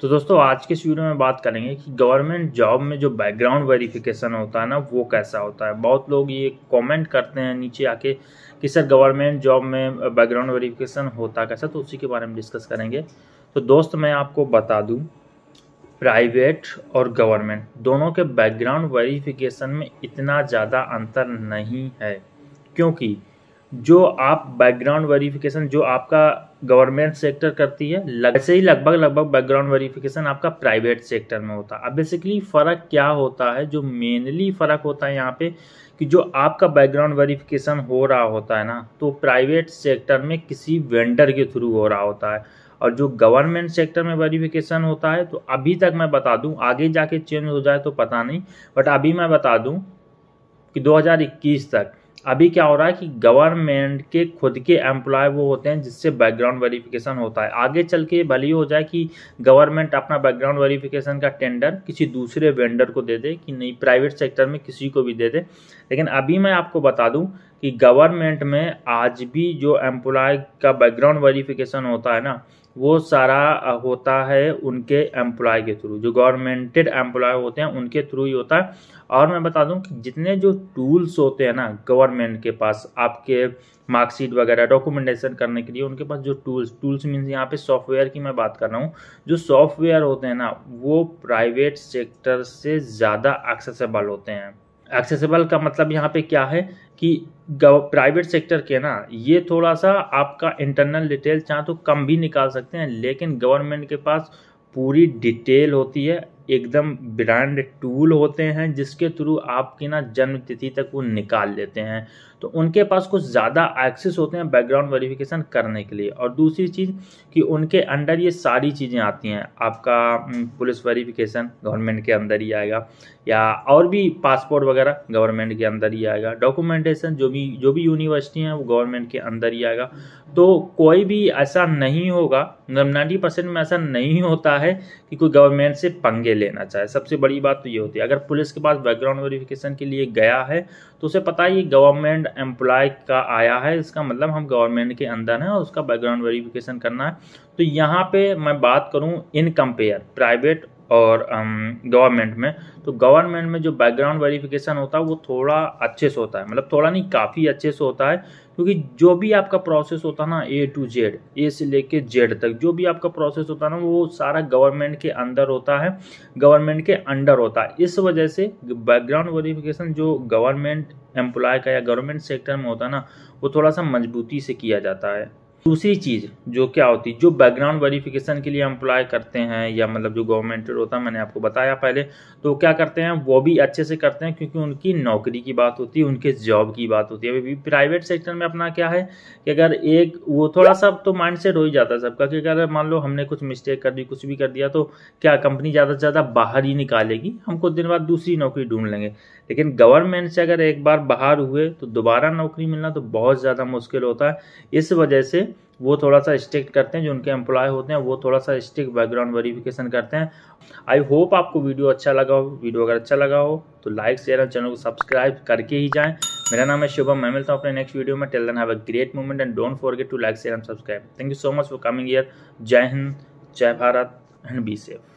तो दोस्तों आज के इस वीडियो में बात करेंगे कि गवर्नमेंट जॉब में जो बैकग्राउंड वेरिफिकेशन होता है ना वो कैसा होता है बहुत लोग ये कमेंट करते हैं नीचे आके कि सर गवर्नमेंट जॉब में बैकग्राउंड वेरिफिकेशन होता कैसा तो उसी के बारे में डिस्कस करेंगे तो दोस्त मैं आपको बता दूँ प्राइवेट और गवर्नमेंट दोनों के बैकग्राउंड वेरीफिकेशन में इतना ज़्यादा अंतर नहीं है क्योंकि जो आप बैकग्राउंड वेरिफिकेशन जो आपका गवर्नमेंट सेक्टर करती है वैसे ही लगभग लगभग बैकग्राउंड वेरिफिकेशन आपका प्राइवेट सेक्टर में होता है अब बेसिकली फ़र्क क्या होता है जो मेनली फ़र्क होता है यहाँ पे कि जो आपका बैकग्राउंड वेरिफिकेशन हो रहा होता है ना तो प्राइवेट सेक्टर में किसी वेंडर के थ्रू हो रहा होता है और जो गवर्नमेंट सेक्टर में वेरिफिकेशन होता है तो अभी तक मैं बता दूँ आगे जाके चेंज हो जाए तो पता नहीं बट अभी मैं बता दूँ कि दो तक अभी क्या हो रहा है कि गवर्नमेंट के खुद के एम्प्लॉय वो होते हैं जिससे बैकग्राउंड वेरिफिकेशन होता है आगे चल के भले हो जाए कि गवर्नमेंट अपना बैकग्राउंड वेरिफिकेशन का टेंडर किसी दूसरे वेंडर को दे दे कि नहीं प्राइवेट सेक्टर में किसी को भी दे दे लेकिन अभी मैं आपको बता दूँ कि गवर्नमेंट में आज भी जो एम्प्लॉय का बैकग्राउंड वेरिफिकेशन होता है ना वो सारा होता है उनके एम्प्लॉय के थ्रू जो गवर्नमेंटेड एम्प्लॉय होते हैं उनके थ्रू ही होता है और मैं बता दूं कि जितने जो टूल्स होते हैं ना गवर्नमेंट के पास आपके मार्कशीट वगैरह डॉक्यूमेंटेशन करने के लिए उनके पास जो टूल्स टूल्स मीन्स यहाँ पे सॉफ्टवेयर की मैं बात कर रहा हूँ जो सॉफ्टवेयर होते हैं ना वो प्राइवेट सेक्टर से ज़्यादा एक्सेसबल होते हैं एक्सेसिबल का मतलब यहाँ पे क्या है कि प्राइवेट सेक्टर के ना ये थोड़ा सा आपका इंटरनल डिटेल चाहे तो कम भी निकाल सकते हैं लेकिन गवर्नमेंट के पास पूरी डिटेल होती है एकदम ब्रांड टूल होते हैं जिसके थ्रू आपकी ना जन्म तिथि तक वो निकाल लेते हैं तो उनके पास कुछ ज़्यादा एक्सेस होते हैं बैकग्राउंड वेरिफिकेशन करने के लिए और दूसरी चीज़ कि उनके अंडर ये सारी चीज़ें आती हैं आपका पुलिस वेरिफिकेशन गवर्नमेंट के अंदर ही आएगा या और भी पासपोर्ट वगैरह गवर्नमेंट के अंदर ही आएगा डॉक्यूमेंटेशन जो भी जो भी यूनिवर्सिटी हैं वो गवर्नमेंट के अंदर ही आएगा तो कोई भी ऐसा नहीं होगा नाइन्टी मतलब परसेंट में ऐसा नहीं होता है कि कोई गवर्नमेंट से पंगे लेना चाहे सबसे बड़ी बात तो ये होती है अगर पुलिस के पास बैकग्राउंड वेरिफिकेशन के लिए गया है तो उसे पता ही गवर्नमेंट गवर्नमेंट एम्प्लॉय का आया है इसका मतलब हम गवर्नमेंट के अंदर हैं और उसका बैकग्राउंड वेरिफिकेशन करना है तो यहाँ पे मैं बात करूँ इन कंपेयर प्राइवेट और गवर्नमेंट में तो गवर्नमेंट में जो बैकग्राउंड वेरिफिकेशन होता है वो थोड़ा अच्छे से होता है मतलब थोड़ा नहीं काफ़ी अच्छे से होता है क्योंकि जो भी आपका प्रोसेस होता है ना ए टू जेड ए से लेके जेड तक जो भी आपका प्रोसेस होता है ना वो सारा गवर्नमेंट के अंदर होता है गवर्नमेंट के अंडर होता है इस वजह से बैकग्राउंड वेरिफिकेशन जो गवर्नमेंट एम्प्लॉय का या गवर्नमेंट सेक्टर में होता है ना वो थोड़ा सा मजबूती से किया जाता है दूसरी चीज़ जो क्या होती है जो बैकग्राउंड वेरिफिकेशन के लिए एम्प्लॉय करते हैं या मतलब जो गवर्नमेंट होता है मैंने आपको बताया पहले तो क्या करते हैं वो भी अच्छे से करते हैं क्योंकि उनकी नौकरी की बात होती है उनके जॉब की बात होती है अभी प्राइवेट सेक्टर में अपना क्या है कि अगर एक वो थोड़ा सा तो माइंड सेट हो ही जाता है सबका कि अगर मान लो हमने कुछ मिस्टेक कर दी कुछ भी कर दिया तो क्या कंपनी ज़्यादा से ज़्यादा बाहर ही निकालेगी हमको दिन बाद दूसरी नौकरी ढूंढ लेंगे लेकिन गवर्नमेंट से अगर एक बार बाहर हुए तो दोबारा नौकरी मिलना तो बहुत ज़्यादा मुश्किल होता है इस वजह से वो थोड़ा सा स्ट्रिक्ट करते हैं जो उनके एम्प्लॉय होते हैं वो थोड़ा सा स्ट्रिक्ट बैकग्राउंड वेरिफिकेशन करते हैं आई होप आपको वीडियो अच्छा लगा हो वीडियो अगर अच्छा लगा हो तो लाइक शेयर और चैनल को सब्सक्राइब करके ही जाएं मेरा नाम है शुभम मैं मिलता हूँ अपने नेक्स्ट वीडियो में till then have a great moment and don't forget to like share and subscribe thank you so much for coming year जय हिंद जय भारत एंड बी सेफ